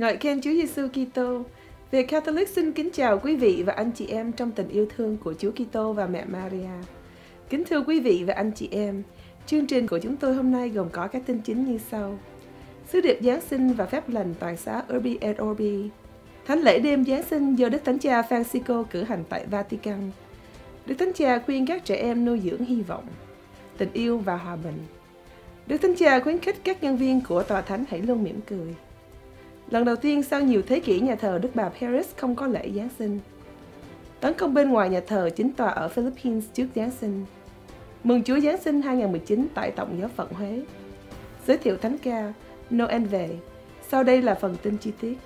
Ngợi khen Chúa Giêsu Kitô. Việt Catholic xin kính chào quý vị và anh chị em trong tình yêu thương của Chúa Kitô và mẹ Maria. Kính thưa quý vị và anh chị em, chương trình của chúng tôi hôm nay gồm có các tin chính như sau. Sứ điệp Giáng sinh và phép lành toàn xã Urbi et Orbi. Thánh lễ đêm Giáng sinh do Đức Thánh Cha Francisco cử hành tại Vatican. Đức Thánh Cha khuyên các trẻ em nuôi dưỡng hy vọng, tình yêu và hòa bình. Đức Thánh Cha khuyến khích các nhân viên của tòa thánh hãy luôn mỉm cười. Lần đầu tiên sau nhiều thế kỷ nhà thờ Đức Bà Paris không có lễ Giáng sinh. Tấn công bên ngoài nhà thờ chính tòa ở Philippines trước Giáng sinh. Mừng Chúa Giáng sinh 2019 tại Tổng giáo phận Huế. Giới thiệu thánh ca, Noel về. Sau đây là phần tin chi tiết.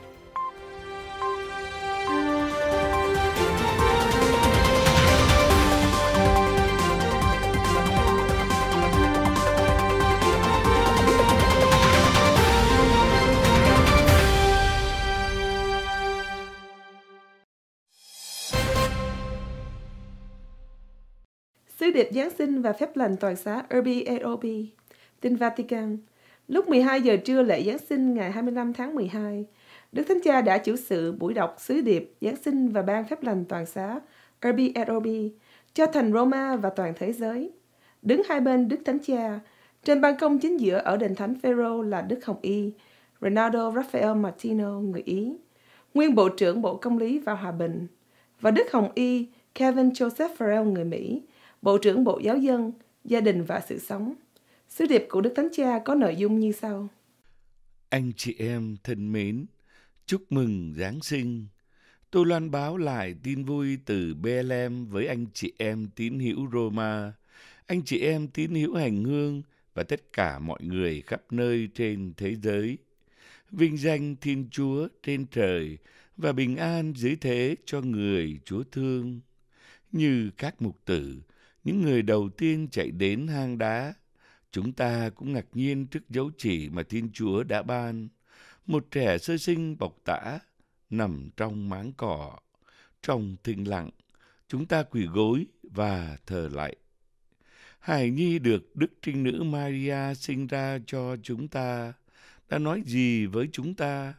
điệp Giáng sinh và phép lành toàn xá Urbi et Tin Vatican. Lúc 12 giờ trưa lễ Giáng sinh ngày 25 tháng 12, Đức Thánh Cha đã chủ sự buổi đọc sứ điệp Giáng sinh và ban phép lành toàn xá Urbi et cho thành Roma và toàn thế giới. Đứng hai bên Đức Thánh Cha, trên ban công chính giữa ở đền thánh Phêrô là Đức Hồng Y, Ronaldo Rafael Martino, người Ý, nguyên Bộ trưởng Bộ Công lý và Hòa bình, và Đức Hồng Y, Kevin Joseph Farrell, người Mỹ, Bộ trưởng Bộ Giáo dân, Gia đình và Sự sống. Sứ điệp của Đức Thánh Cha có nội dung như sau. Anh chị em thân mến, chúc mừng Giáng sinh. Tôi loan báo lại tin vui từ Bethlehem với anh chị em tín hữu Roma, anh chị em tín hữu hành hương và tất cả mọi người khắp nơi trên thế giới. Vinh danh Thiên Chúa trên trời và bình an dưới thế cho người Chúa thương. Như các mục tử, những người đầu tiên chạy đến hang đá, chúng ta cũng ngạc nhiên trước dấu chỉ mà Thiên Chúa đã ban. Một trẻ sơ sinh bọc tã, nằm trong máng cỏ, trong thinh lặng, chúng ta quỳ gối và thờ lại. Hải Nhi được Đức Trinh Nữ Maria sinh ra cho chúng ta, đã nói gì với chúng ta?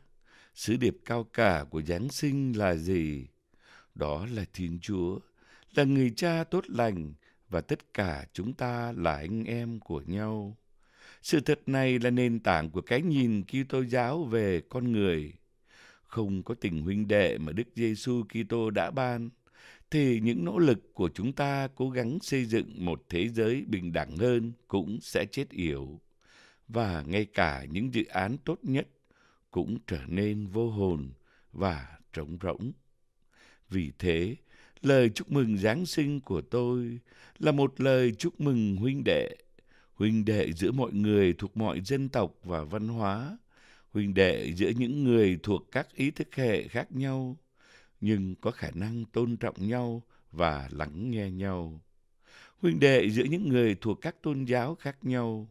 Sứ điệp cao cả của Giáng sinh là gì? Đó là Thiên Chúa, là người cha tốt lành, và tất cả chúng ta là anh em của nhau. Sự thật này là nền tảng của cái nhìn Kitô giáo về con người. Không có tình huynh đệ mà Đức Giêsu Kitô đã ban thì những nỗ lực của chúng ta cố gắng xây dựng một thế giới bình đẳng hơn cũng sẽ chết yểu và ngay cả những dự án tốt nhất cũng trở nên vô hồn và trống rỗng. Vì thế, Lời chúc mừng Giáng sinh của tôi là một lời chúc mừng huynh đệ. Huynh đệ giữa mọi người thuộc mọi dân tộc và văn hóa. Huynh đệ giữa những người thuộc các ý thức hệ khác nhau, nhưng có khả năng tôn trọng nhau và lắng nghe nhau. Huynh đệ giữa những người thuộc các tôn giáo khác nhau.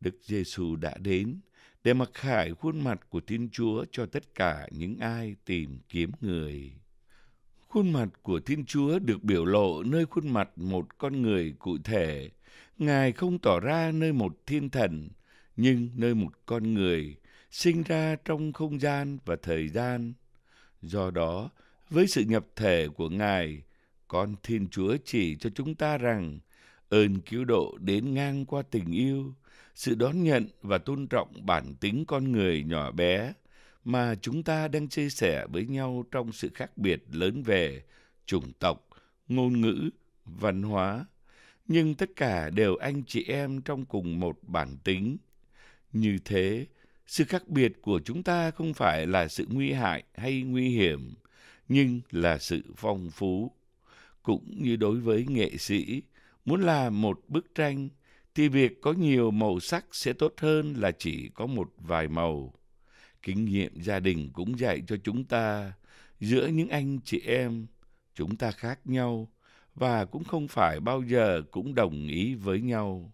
Đức Giêsu đã đến để mặc khải khuôn mặt của Thiên Chúa cho tất cả những ai tìm kiếm người. Khuôn mặt của Thiên Chúa được biểu lộ nơi khuôn mặt một con người cụ thể. Ngài không tỏ ra nơi một thiên thần, nhưng nơi một con người sinh ra trong không gian và thời gian. Do đó, với sự nhập thể của Ngài, con Thiên Chúa chỉ cho chúng ta rằng ơn cứu độ đến ngang qua tình yêu, sự đón nhận và tôn trọng bản tính con người nhỏ bé – mà chúng ta đang chia sẻ với nhau trong sự khác biệt lớn về chủng tộc, ngôn ngữ, văn hóa, nhưng tất cả đều anh chị em trong cùng một bản tính. Như thế, sự khác biệt của chúng ta không phải là sự nguy hại hay nguy hiểm, nhưng là sự phong phú. Cũng như đối với nghệ sĩ, muốn làm một bức tranh thì việc có nhiều màu sắc sẽ tốt hơn là chỉ có một vài màu kinh nghiệm gia đình cũng dạy cho chúng ta giữa những anh chị em chúng ta khác nhau và cũng không phải bao giờ cũng đồng ý với nhau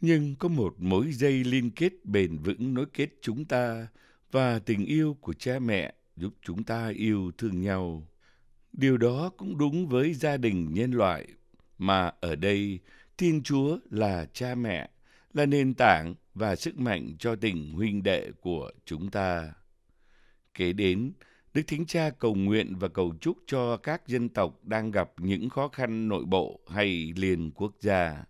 nhưng có một mối dây liên kết bền vững nối kết chúng ta và tình yêu của cha mẹ giúp chúng ta yêu thương nhau điều đó cũng đúng với gia đình nhân loại mà ở đây thiên chúa là cha mẹ là nền tảng và sức mạnh cho tình huynh đệ của chúng ta. Kế đến, Đức Thánh Cha cầu nguyện và cầu chúc cho các dân tộc đang gặp những khó khăn nội bộ hay liền quốc gia.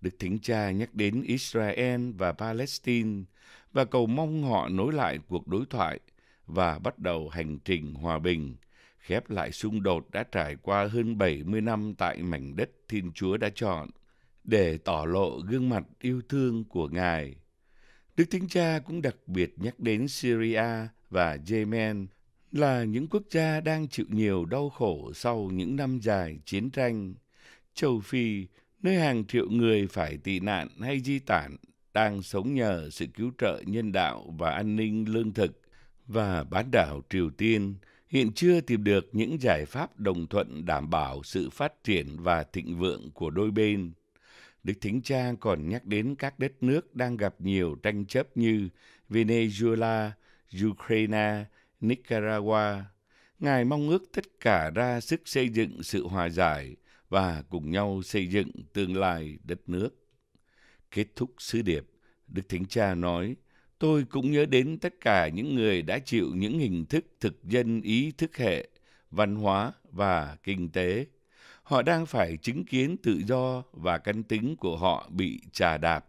Đức Thánh Cha nhắc đến Israel và Palestine và cầu mong họ nối lại cuộc đối thoại và bắt đầu hành trình hòa bình, khép lại xung đột đã trải qua hơn 70 năm tại mảnh đất Thiên Chúa đã chọn để tỏ lộ gương mặt yêu thương của Ngài Đức Thánh Cha cũng đặc biệt nhắc đến Syria và Yemen là những quốc gia đang chịu nhiều đau khổ sau những năm dài chiến tranh. Châu Phi, nơi hàng triệu người phải tị nạn hay di tản, đang sống nhờ sự cứu trợ nhân đạo và an ninh lương thực. Và bán đảo Triều Tiên hiện chưa tìm được những giải pháp đồng thuận đảm bảo sự phát triển và thịnh vượng của đôi bên. Đức Thánh Cha còn nhắc đến các đất nước đang gặp nhiều tranh chấp như Venezuela, Ukraine, Nicaragua. Ngài mong ước tất cả ra sức xây dựng sự hòa giải và cùng nhau xây dựng tương lai đất nước. Kết thúc sứ điệp, Đức Thánh Cha nói, tôi cũng nhớ đến tất cả những người đã chịu những hình thức thực dân ý thức hệ, văn hóa và kinh tế Họ đang phải chứng kiến tự do và căn tính của họ bị trà đạp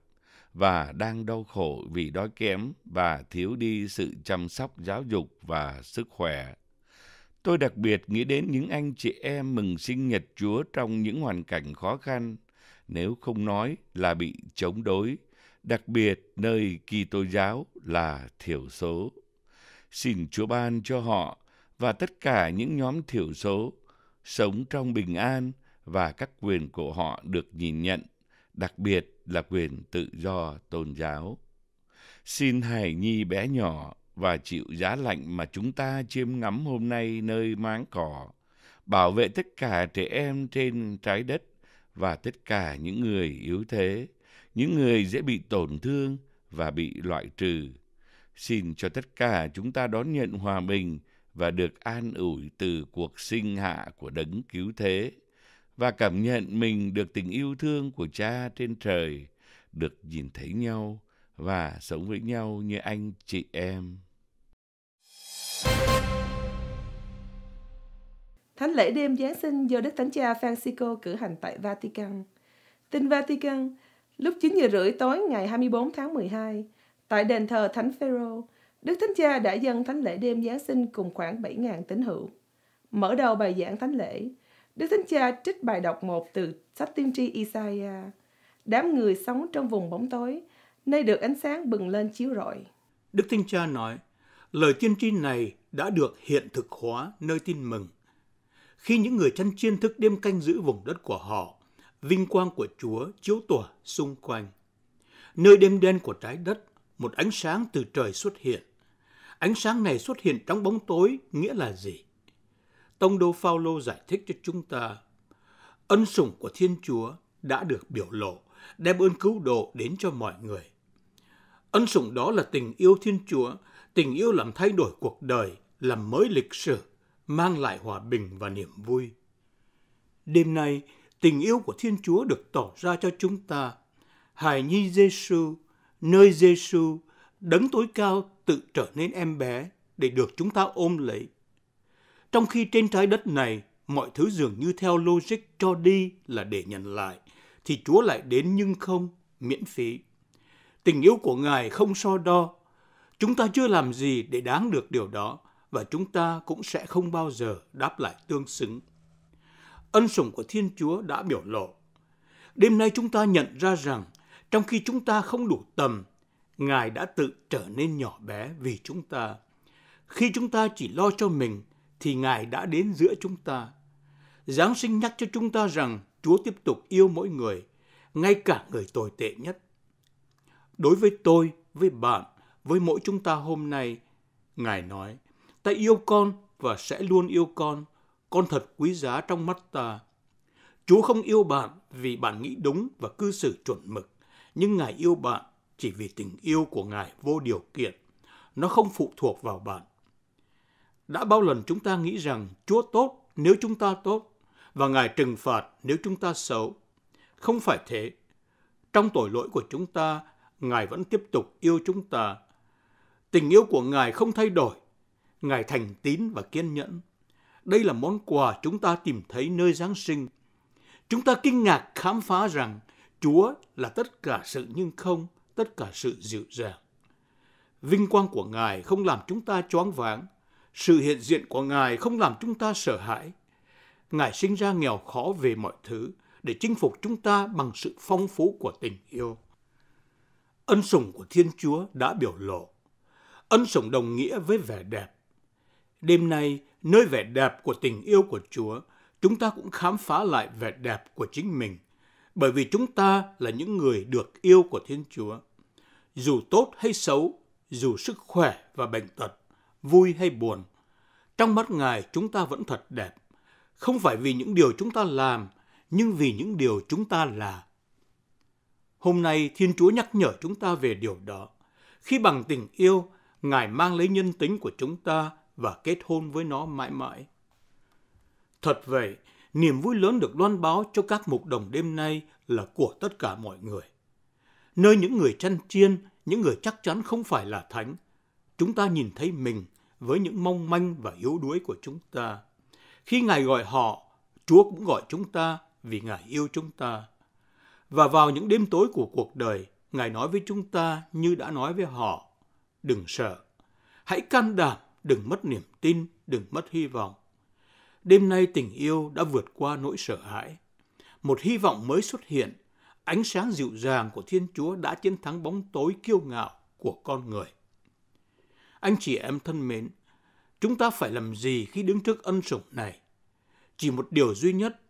và đang đau khổ vì đói kém và thiếu đi sự chăm sóc giáo dục và sức khỏe. Tôi đặc biệt nghĩ đến những anh chị em mừng sinh nhật Chúa trong những hoàn cảnh khó khăn, nếu không nói là bị chống đối, đặc biệt nơi kỳ tô giáo là thiểu số. Xin Chúa ban cho họ và tất cả những nhóm thiểu số sống trong bình an và các quyền của họ được nhìn nhận, đặc biệt là quyền tự do tôn giáo. Xin hài nhi bé nhỏ và chịu giá lạnh mà chúng ta chiêm ngắm hôm nay nơi máng cỏ, bảo vệ tất cả trẻ em trên trái đất và tất cả những người yếu thế, những người dễ bị tổn thương và bị loại trừ. Xin cho tất cả chúng ta đón nhận hòa bình và được an ủi từ cuộc sinh hạ của đấng cứu thế và cảm nhận mình được tình yêu thương của cha trên trời được nhìn thấy nhau và sống với nhau như anh chị em Thánh lễ đêm Giáng sinh do Đức Thánh Cha Francisco cử hành tại Vatican. Tin Vatican, lúc 9 giờ rưỡi tối ngày 24 tháng 12, tại đền thờ Thánh Phaero, Đức Thánh Cha đã dâng thánh lễ đêm Giáng sinh cùng khoảng 7.000 tín hữu. Mở đầu bài giảng thánh lễ, Đức Thánh Cha trích bài đọc một từ sách tiên tri Isaiah. Đám người sống trong vùng bóng tối, nơi được ánh sáng bừng lên chiếu rọi. Đức Thánh Cha nói, lời tiên tri này đã được hiện thực hóa nơi tin mừng. Khi những người chăn chiên thức đêm canh giữ vùng đất của họ, vinh quang của Chúa chiếu tỏa xung quanh. Nơi đêm đen của trái đất, một ánh sáng từ trời xuất hiện. Ánh sáng này xuất hiện trong bóng tối nghĩa là gì? Tông Đô Phaolô giải thích cho chúng ta, ân sủng của Thiên Chúa đã được biểu lộ, đem ơn cứu độ đến cho mọi người. Ân sủng đó là tình yêu Thiên Chúa, tình yêu làm thay đổi cuộc đời, làm mới lịch sử, mang lại hòa bình và niềm vui. Đêm nay, tình yêu của Thiên Chúa được tỏ ra cho chúng ta. Hài nhi Giêsu, nơi Giêsu, đấng tối cao tự trở nên em bé để được chúng ta ôm lấy. Trong khi trên trái đất này, mọi thứ dường như theo logic cho đi là để nhận lại, thì Chúa lại đến nhưng không, miễn phí. Tình yêu của Ngài không so đo. Chúng ta chưa làm gì để đáng được điều đó, và chúng ta cũng sẽ không bao giờ đáp lại tương xứng. Ân sủng của Thiên Chúa đã biểu lộ. Đêm nay chúng ta nhận ra rằng, trong khi chúng ta không đủ tầm Ngài đã tự trở nên nhỏ bé vì chúng ta. Khi chúng ta chỉ lo cho mình, thì Ngài đã đến giữa chúng ta. Giáng sinh nhắc cho chúng ta rằng Chúa tiếp tục yêu mỗi người, ngay cả người tồi tệ nhất. Đối với tôi, với bạn, với mỗi chúng ta hôm nay, Ngài nói, ta yêu con và sẽ luôn yêu con, con thật quý giá trong mắt ta. Chúa không yêu bạn vì bạn nghĩ đúng và cư xử chuẩn mực, nhưng Ngài yêu bạn chỉ vì tình yêu của Ngài vô điều kiện. Nó không phụ thuộc vào bạn. Đã bao lần chúng ta nghĩ rằng Chúa tốt nếu chúng ta tốt và Ngài trừng phạt nếu chúng ta xấu. Không phải thế. Trong tội lỗi của chúng ta, Ngài vẫn tiếp tục yêu chúng ta. Tình yêu của Ngài không thay đổi. Ngài thành tín và kiên nhẫn. Đây là món quà chúng ta tìm thấy nơi Giáng sinh. Chúng ta kinh ngạc khám phá rằng Chúa là tất cả sự nhưng không, tất cả sự dịu dàng. Vinh quang của Ngài không làm chúng ta choáng váng, sự hiện diện của Ngài không làm chúng ta sợ hãi. Ngài sinh ra nghèo khó về mọi thứ để chinh phục chúng ta bằng sự phong phú của tình yêu. Ân sủng của Thiên Chúa đã biểu lộ. Ân sủng đồng nghĩa với vẻ đẹp. Đêm nay, nơi vẻ đẹp của tình yêu của Chúa, chúng ta cũng khám phá lại vẻ đẹp của chính mình bởi vì chúng ta là những người được yêu của Thiên Chúa. Dù tốt hay xấu, dù sức khỏe và bệnh tật, vui hay buồn, trong mắt Ngài chúng ta vẫn thật đẹp, không phải vì những điều chúng ta làm, nhưng vì những điều chúng ta là. Hôm nay Thiên Chúa nhắc nhở chúng ta về điều đó. Khi bằng tình yêu, Ngài mang lấy nhân tính của chúng ta và kết hôn với nó mãi mãi. Thật vậy, niềm vui lớn được loan báo cho các mục đồng đêm nay là của tất cả mọi người. Nơi những người chăn chiên, những người chắc chắn không phải là thánh, chúng ta nhìn thấy mình với những mong manh và yếu đuối của chúng ta. Khi Ngài gọi họ, Chúa cũng gọi chúng ta vì Ngài yêu chúng ta. Và vào những đêm tối của cuộc đời, Ngài nói với chúng ta như đã nói với họ, đừng sợ, hãy can đảm, đừng mất niềm tin, đừng mất hy vọng đêm nay tình yêu đã vượt qua nỗi sợ hãi. Một hy vọng mới xuất hiện, ánh sáng dịu dàng của Thiên Chúa đã chiến thắng bóng tối kiêu ngạo của con người. Anh chị em thân mến, chúng ta phải làm gì khi đứng trước ân sủng này? Chỉ một điều duy nhất,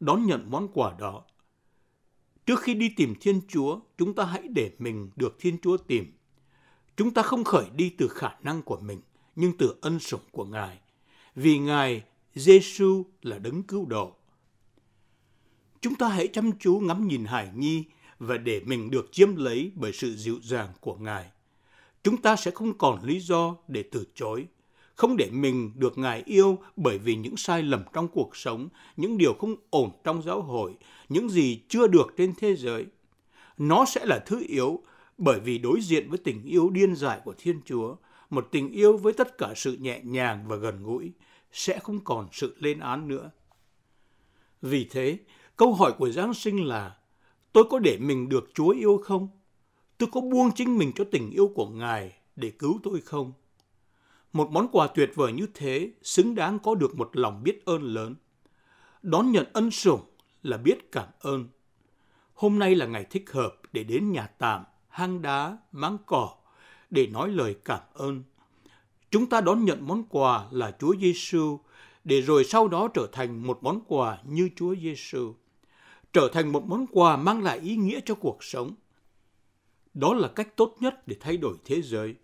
đón nhận món quà đó. Trước khi đi tìm Thiên Chúa, chúng ta hãy để mình được Thiên Chúa tìm. Chúng ta không khởi đi từ khả năng của mình, nhưng từ ân sủng của Ngài. Vì Ngài Giêsu là đấng cứu độ. Chúng ta hãy chăm chú ngắm nhìn Hải Nhi và để mình được chiếm lấy bởi sự dịu dàng của Ngài. Chúng ta sẽ không còn lý do để từ chối, không để mình được Ngài yêu bởi vì những sai lầm trong cuộc sống, những điều không ổn trong giáo hội, những gì chưa được trên thế giới. Nó sẽ là thứ yếu bởi vì đối diện với tình yêu điên dại của Thiên Chúa, một tình yêu với tất cả sự nhẹ nhàng và gần gũi, sẽ không còn sự lên án nữa. Vì thế, câu hỏi của Giáng sinh là tôi có để mình được Chúa yêu không? Tôi có buông chính mình cho tình yêu của Ngài để cứu tôi không? Một món quà tuyệt vời như thế xứng đáng có được một lòng biết ơn lớn. Đón nhận ân sủng là biết cảm ơn. Hôm nay là ngày thích hợp để đến nhà tạm, hang đá, máng cỏ để nói lời cảm ơn Chúng ta đón nhận món quà là Chúa Giêsu để rồi sau đó trở thành một món quà như Chúa Giêsu, trở thành một món quà mang lại ý nghĩa cho cuộc sống. Đó là cách tốt nhất để thay đổi thế giới.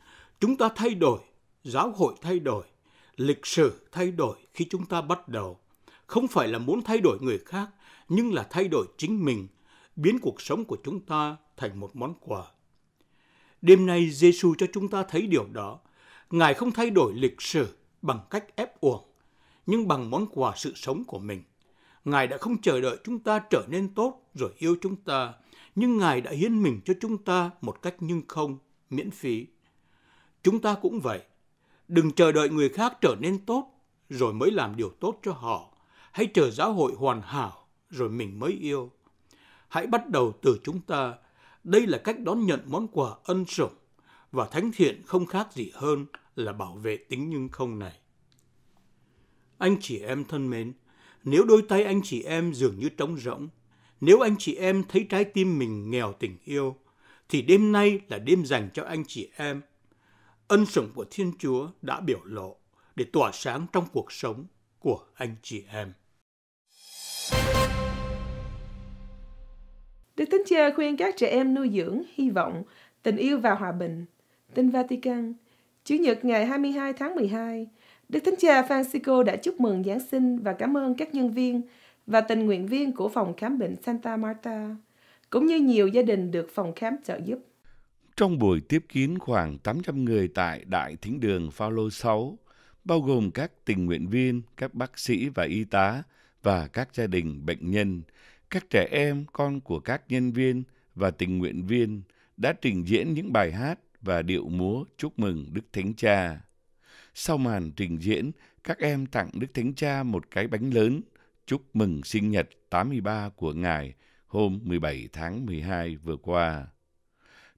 Chúng ta thay đổi, giáo hội thay đổi, lịch sử thay đổi khi chúng ta bắt đầu. Không phải là muốn thay đổi người khác, nhưng là thay đổi chính mình, biến cuộc sống của chúng ta thành một món quà. Đêm nay, Giêsu cho chúng ta thấy điều đó Ngài không thay đổi lịch sử bằng cách ép uổng, nhưng bằng món quà sự sống của mình. Ngài đã không chờ đợi chúng ta trở nên tốt rồi yêu chúng ta, nhưng Ngài đã hiến mình cho chúng ta một cách nhưng không, miễn phí. Chúng ta cũng vậy. Đừng chờ đợi người khác trở nên tốt rồi mới làm điều tốt cho họ. Hãy chờ giáo hội hoàn hảo rồi mình mới yêu. Hãy bắt đầu từ chúng ta. Đây là cách đón nhận món quà ân sủng và thánh thiện không khác gì hơn là bảo vệ tính nhưng không này. Anh chị em thân mến, nếu đôi tay anh chị em dường như trống rỗng, nếu anh chị em thấy trái tim mình nghèo tình yêu, thì đêm nay là đêm dành cho anh chị em. Ân sủng của Thiên Chúa đã biểu lộ để tỏa sáng trong cuộc sống của anh chị em. Đức Thánh Cha khuyên các trẻ em nuôi dưỡng hy vọng, tình yêu và hòa bình Tin Vatican, Chủ nhật ngày 22 tháng 12, Đức Thánh Cha Francisco đã chúc mừng Giáng sinh và cảm ơn các nhân viên và tình nguyện viên của phòng khám bệnh Santa Marta, cũng như nhiều gia đình được phòng khám trợ giúp. Trong buổi tiếp kiến khoảng 800 người tại Đại Thính đường Phaolô 6, bao gồm các tình nguyện viên, các bác sĩ và y tá và các gia đình bệnh nhân, các trẻ em, con của các nhân viên và tình nguyện viên đã trình diễn những bài hát và điệu múa chúc mừng Đức Thánh Cha. Sau màn trình diễn, các em tặng Đức Thánh Cha một cái bánh lớn chúc mừng sinh nhật 83 của Ngài hôm 17 tháng 12 vừa qua.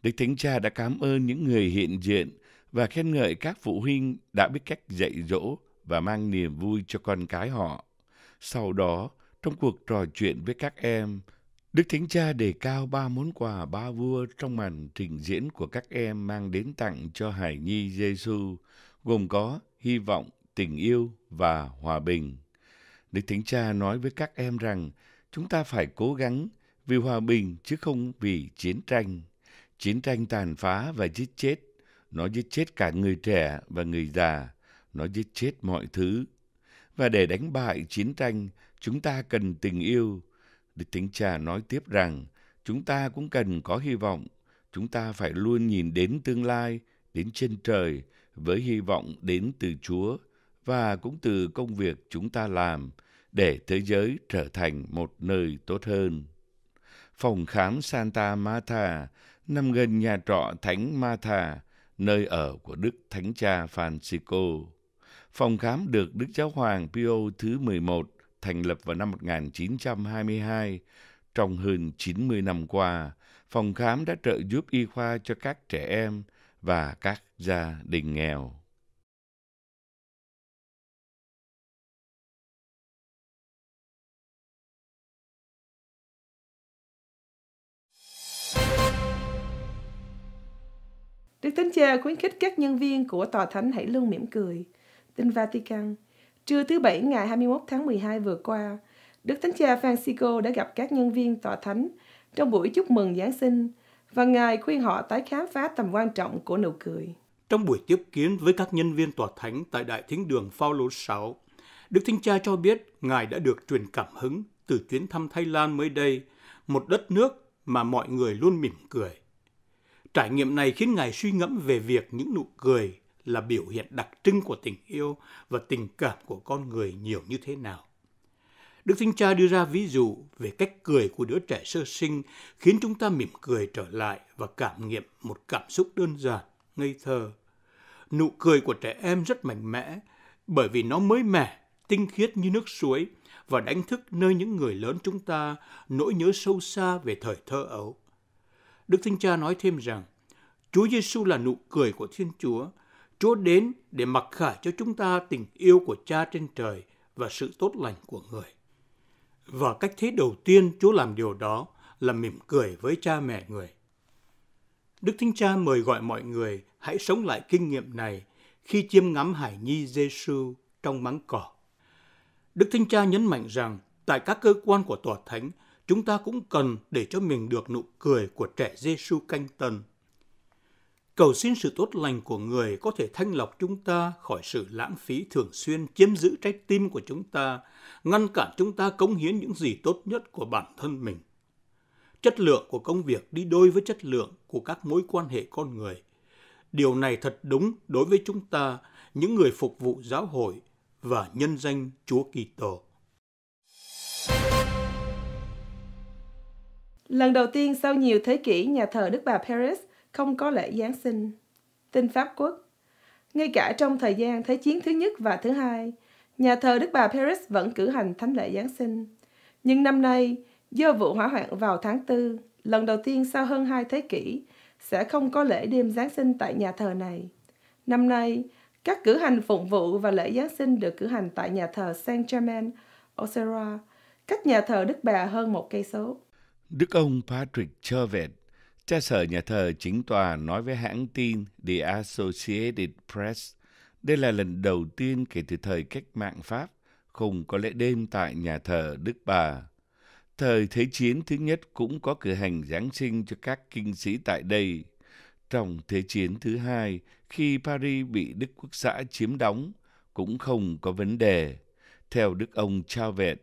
Đức Thánh Cha đã cảm ơn những người hiện diện và khen ngợi các phụ huynh đã biết cách dạy dỗ và mang niềm vui cho con cái họ. Sau đó, trong cuộc trò chuyện với các em, Đức Thánh Cha đề cao ba món quà ba vua trong màn trình diễn của các em mang đến tặng cho Hải Nhi Giêsu, gồm có hy vọng, tình yêu và hòa bình. Đức Thánh Cha nói với các em rằng chúng ta phải cố gắng vì hòa bình chứ không vì chiến tranh. Chiến tranh tàn phá và giết chết. Nó giết chết cả người trẻ và người già. Nó giết chết mọi thứ. Và để đánh bại chiến tranh, chúng ta cần tình yêu Đức Thánh Cha nói tiếp rằng, chúng ta cũng cần có hy vọng, chúng ta phải luôn nhìn đến tương lai, đến trên trời, với hy vọng đến từ Chúa và cũng từ công việc chúng ta làm để thế giới trở thành một nơi tốt hơn. Phòng khám Santa Martha nằm gần nhà trọ Thánh Martha, nơi ở của Đức Thánh Cha Francisco. Phòng khám được Đức Giáo Hoàng Pio thứ 11 thành lập vào năm 1922, trong hơn 90 năm qua, phòng khám đã trợ giúp y khoa cho các trẻ em và các gia đình nghèo. Đức Thánh Cha khuyến khích các nhân viên của Tòa Thánh hãy luôn mỉm cười. Tin Vatican, Trưa thứ Bảy ngày 21 tháng 12 vừa qua, Đức Thánh Cha Francisco đã gặp các nhân viên tòa thánh trong buổi chúc mừng Giáng sinh và Ngài khuyên họ tái khám phá tầm quan trọng của nụ cười. Trong buổi tiếp kiến với các nhân viên tòa thánh tại Đại Thính đường Phaolô 6, Đức Thánh Cha cho biết Ngài đã được truyền cảm hứng từ chuyến thăm Thái Lan mới đây, một đất nước mà mọi người luôn mỉm cười. Trải nghiệm này khiến Ngài suy ngẫm về việc những nụ cười là biểu hiện đặc trưng của tình yêu và tình cảm của con người nhiều như thế nào. Đức Thánh Cha đưa ra ví dụ về cách cười của đứa trẻ sơ sinh khiến chúng ta mỉm cười trở lại và cảm nghiệm một cảm xúc đơn giản, ngây thơ. Nụ cười của trẻ em rất mạnh mẽ bởi vì nó mới mẻ, tinh khiết như nước suối và đánh thức nơi những người lớn chúng ta nỗi nhớ sâu xa về thời thơ ấu. Đức Thánh Cha nói thêm rằng, Chúa Giêsu là nụ cười của Thiên Chúa Chúa đến để mặc khải cho chúng ta tình yêu của Cha trên trời và sự tốt lành của người. Và cách thế đầu tiên Chúa làm điều đó là mỉm cười với cha mẹ người. Đức Thánh Cha mời gọi mọi người hãy sống lại kinh nghiệm này khi chiêm ngắm Hải Nhi Giêsu trong máng cỏ. Đức Thánh Cha nhấn mạnh rằng tại các cơ quan của tòa thánh, chúng ta cũng cần để cho mình được nụ cười của trẻ Giêsu canh tần cầu xin sự tốt lành của người có thể thanh lọc chúng ta khỏi sự lãng phí thường xuyên chiếm giữ trái tim của chúng ta, ngăn cản chúng ta cống hiến những gì tốt nhất của bản thân mình. Chất lượng của công việc đi đôi với chất lượng của các mối quan hệ con người. Điều này thật đúng đối với chúng ta, những người phục vụ giáo hội và nhân danh Chúa Kitô. Lần đầu tiên sau nhiều thế kỷ, nhà thờ Đức Bà Paris không có lễ Giáng sinh. Tin Pháp Quốc Ngay cả trong thời gian Thế chiến thứ nhất và thứ hai, nhà thờ Đức Bà Paris vẫn cử hành thánh lễ Giáng sinh. Nhưng năm nay, do vụ hỏa hoạn vào tháng 4, lần đầu tiên sau hơn hai thế kỷ, sẽ không có lễ đêm Giáng sinh tại nhà thờ này. Năm nay, các cử hành phụng vụ và lễ Giáng sinh được cử hành tại nhà thờ Saint-Germain, Auxerrois, cách nhà thờ Đức Bà hơn một cây số. Đức ông Patrick Chervet Cha sở nhà thờ chính tòa nói với hãng tin The Associated Press, đây là lần đầu tiên kể từ thời cách mạng Pháp không có lễ đêm tại nhà thờ Đức Bà. Thời Thế chiến thứ nhất cũng có cử hành Giáng sinh cho các kinh sĩ tại đây. Trong Thế chiến thứ hai, khi Paris bị Đức Quốc xã chiếm đóng, cũng không có vấn đề. Theo Đức ông Chauvet,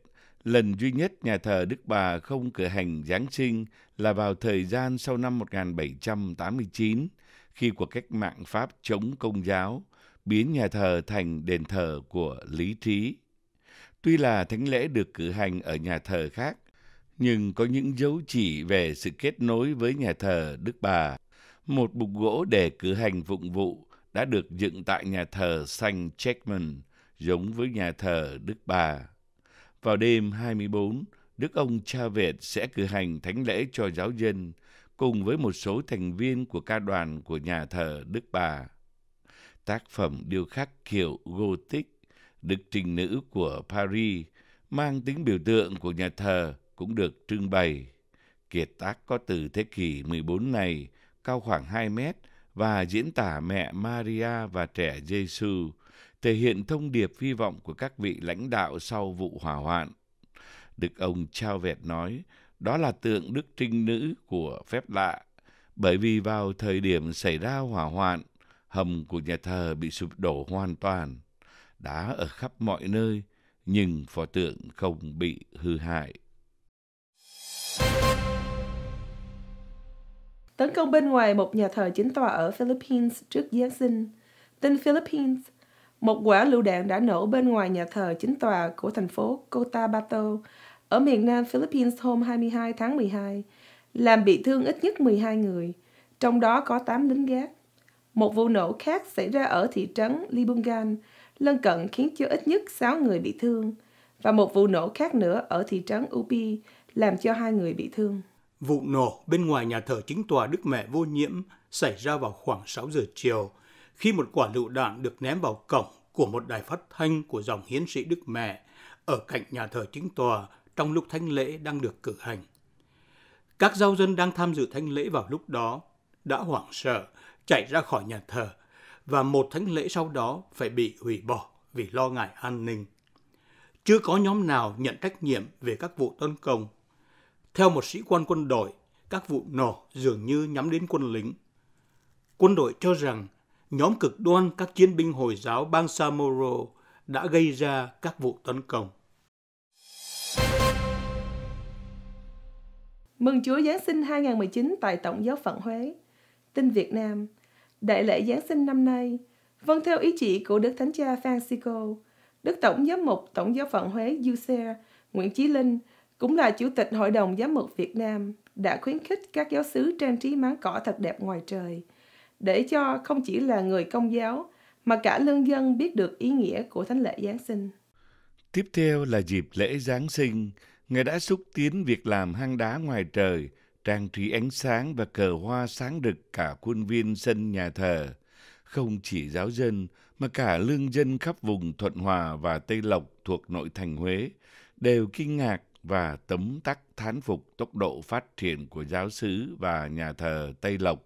Lần duy nhất nhà thờ Đức Bà không cử hành Giáng sinh là vào thời gian sau năm 1789, khi cuộc cách mạng Pháp chống công giáo biến nhà thờ thành đền thờ của lý trí. Tuy là thánh lễ được cử hành ở nhà thờ khác, nhưng có những dấu chỉ về sự kết nối với nhà thờ Đức Bà. Một bục gỗ để cử hành phụng vụ đã được dựng tại nhà thờ Saint Checkman, giống với nhà thờ Đức Bà. Vào đêm 24, Đức ông cha Chavez sẽ cử hành thánh lễ cho giáo dân cùng với một số thành viên của ca đoàn của nhà thờ Đức Bà. Tác phẩm điêu khắc kiểu Gothic, Đức trình Nữ của Paris, mang tính biểu tượng của nhà thờ cũng được trưng bày. Kiệt tác có từ thế kỷ 14 này, cao khoảng 2 mét và diễn tả mẹ Maria và trẻ Giêsu thể hiện thông điệp hy vọng của các vị lãnh đạo sau vụ hỏa hoạn. Đức ông Trao Vẹt nói, đó là tượng đức trinh nữ của phép lạ, bởi vì vào thời điểm xảy ra hỏa hoạn, hầm của nhà thờ bị sụp đổ hoàn toàn, đá ở khắp mọi nơi, nhưng pho tượng không bị hư hại. Tấn công bên ngoài một nhà thờ chính tòa ở Philippines trước Giáng sinh. Tin Philippines, một quả lựu đạn đã nổ bên ngoài nhà thờ chính tòa của thành phố Cotabato ở miền nam Philippines hôm 22 tháng 12, làm bị thương ít nhất 12 người, trong đó có 8 lính gác. Một vụ nổ khác xảy ra ở thị trấn Libungan, lân cận khiến cho ít nhất 6 người bị thương, và một vụ nổ khác nữa ở thị trấn Upi làm cho hai người bị thương. Vụ nổ bên ngoài nhà thờ chính tòa Đức Mẹ Vô Nhiễm xảy ra vào khoảng 6 giờ chiều, khi một quả lựu đạn được ném vào cổng của một đài phát thanh của dòng hiến sĩ Đức Mẹ ở cạnh nhà thờ chính tòa trong lúc thánh lễ đang được cử hành. Các giao dân đang tham dự thánh lễ vào lúc đó đã hoảng sợ chạy ra khỏi nhà thờ và một thánh lễ sau đó phải bị hủy bỏ vì lo ngại an ninh. Chưa có nhóm nào nhận trách nhiệm về các vụ tấn công. Theo một sĩ quan quân đội, các vụ nổ dường như nhắm đến quân lính. Quân đội cho rằng nhóm cực đoan các chiến binh Hồi giáo bang Samoro đã gây ra các vụ tấn công. Mừng Chúa Giáng sinh 2019 tại Tổng giáo phận Huế. Tin Việt Nam, đại lễ Giáng sinh năm nay, vâng theo ý chỉ của Đức Thánh Cha Francisco, Đức Tổng giám mục Tổng giáo phận Huế Giuse Nguyễn Chí Linh cũng là Chủ tịch Hội đồng Giám mục Việt Nam đã khuyến khích các giáo sứ trang trí máng cỏ thật đẹp ngoài trời – để cho không chỉ là người công giáo mà cả lương dân biết được ý nghĩa của thánh lễ Giáng sinh. Tiếp theo là dịp lễ Giáng sinh, Ngài đã xúc tiến việc làm hang đá ngoài trời, trang trí ánh sáng và cờ hoa sáng rực cả khuôn viên sân nhà thờ. Không chỉ giáo dân mà cả lương dân khắp vùng Thuận Hòa và Tây Lộc thuộc nội thành Huế đều kinh ngạc và tấm tắc thán phục tốc độ phát triển của giáo sứ và nhà thờ Tây Lộc.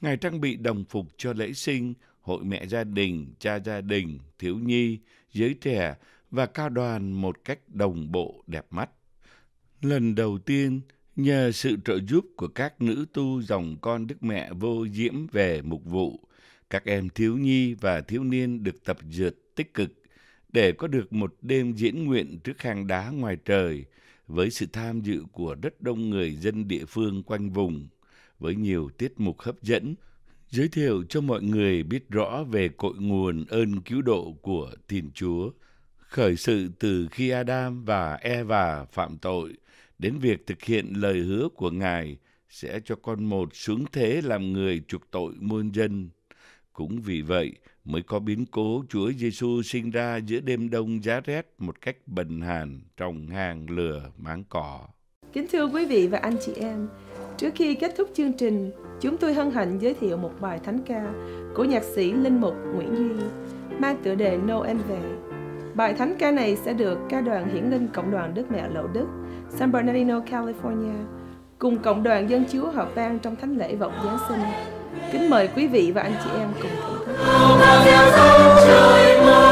Ngài trang bị đồng phục cho lễ sinh, hội mẹ gia đình, cha gia đình, thiếu nhi, giới trẻ và ca đoàn một cách đồng bộ đẹp mắt. Lần đầu tiên, nhờ sự trợ giúp của các nữ tu dòng con Đức Mẹ vô diễm về mục vụ, các em thiếu nhi và thiếu niên được tập dượt tích cực để có được một đêm diễn nguyện trước hang đá ngoài trời với sự tham dự của rất đông người dân địa phương quanh vùng với nhiều tiết mục hấp dẫn, giới thiệu cho mọi người biết rõ về cội nguồn ơn cứu độ của Thiên Chúa, khởi sự từ khi Adam và Eva phạm tội đến việc thực hiện lời hứa của Ngài sẽ cho con một xuống thế làm người chuộc tội muôn dân. Cũng vì vậy mới có biến cố Chúa Giêsu sinh ra giữa đêm đông giá rét một cách bần hàn trong hang lừa máng cỏ. Kính thưa quý vị và anh chị em, trước khi kết thúc chương trình, chúng tôi hân hạnh giới thiệu một bài thánh ca của nhạc sĩ Linh Mục Nguyễn Duy mang tựa đề Noel về. Bài thánh ca này sẽ được ca đoàn Hiển Linh Cộng đoàn Đức Mẹ Lậu Đức, San Bernardino, California cùng Cộng đoàn Dân Chúa hợp ban trong thánh lễ vọng Giáng sinh. Kính mời quý vị và anh chị em cùng thưởng thức.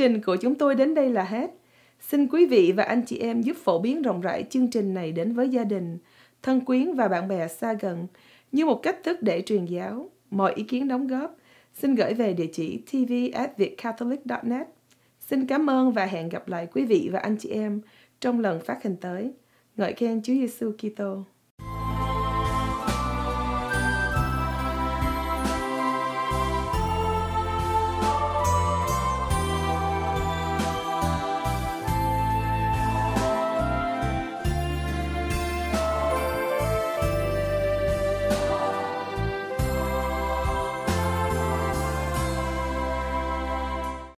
trình của chúng tôi đến đây là hết. Xin quý vị và anh chị em giúp phổ biến rộng rãi chương trình này đến với gia đình, thân quyến và bạn bè xa gần như một cách thức để truyền giáo. Mọi ý kiến đóng góp xin gửi về địa chỉ tv@vietcatholic.net. Xin cảm ơn và hẹn gặp lại quý vị và anh chị em trong lần phát hình tới. Ngợi khen Chúa Giêsu Kitô.